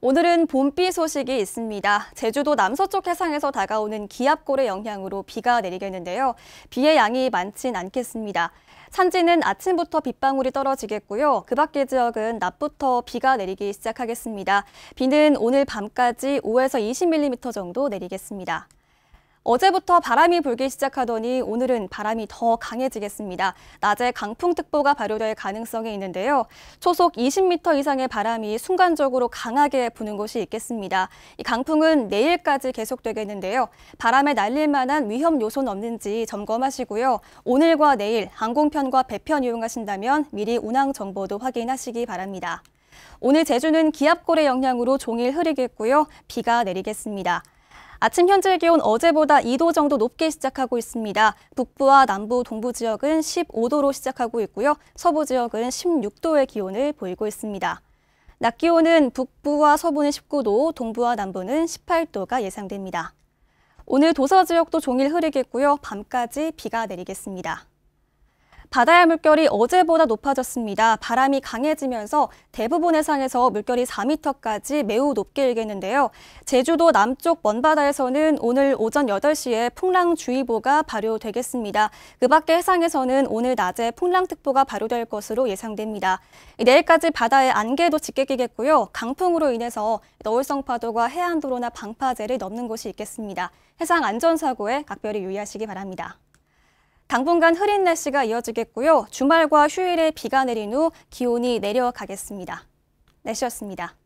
오늘은 봄비 소식이 있습니다. 제주도 남서쪽 해상에서 다가오는 기압골의 영향으로 비가 내리겠는데요. 비의 양이 많진 않겠습니다. 산지는 아침부터 빗방울이 떨어지겠고요. 그 밖의 지역은 낮부터 비가 내리기 시작하겠습니다. 비는 오늘 밤까지 5에서 20mm 정도 내리겠습니다. 어제부터 바람이 불기 시작하더니 오늘은 바람이 더 강해지겠습니다. 낮에 강풍특보가 발효될 가능성이 있는데요. 초속 20m 이상의 바람이 순간적으로 강하게 부는 곳이 있겠습니다. 이 강풍은 내일까지 계속되겠는데요. 바람에 날릴 만한 위험 요소는 없는지 점검하시고요. 오늘과 내일 항공편과 배편 이용하신다면 미리 운항 정보도 확인하시기 바랍니다. 오늘 제주는 기압골의 영향으로 종일 흐리겠고요. 비가 내리겠습니다. 아침 현재 기온 어제보다 2도 정도 높게 시작하고 있습니다. 북부와 남부 동부 지역은 15도로 시작하고 있고요. 서부 지역은 16도의 기온을 보이고 있습니다. 낮 기온은 북부와 서부는 19도, 동부와 남부는 18도가 예상됩니다. 오늘 도서 지역도 종일 흐리겠고요. 밤까지 비가 내리겠습니다. 바다의 물결이 어제보다 높아졌습니다. 바람이 강해지면서 대부분 해상에서 물결이 4m까지 매우 높게 일겠는데요. 제주도 남쪽 먼바다에서는 오늘 오전 8시에 풍랑주의보가 발효되겠습니다. 그밖의 해상에서는 오늘 낮에 풍랑특보가 발효될 것으로 예상됩니다. 내일까지 바다의 안개도 짙게 끼겠고요. 강풍으로 인해서 너울성 파도가 해안도로나 방파제를 넘는 곳이 있겠습니다. 해상 안전사고에 각별히 유의하시기 바랍니다. 당분간 흐린 날씨가 이어지겠고요. 주말과 휴일에 비가 내린 후 기온이 내려가겠습니다. 날씨였습니다.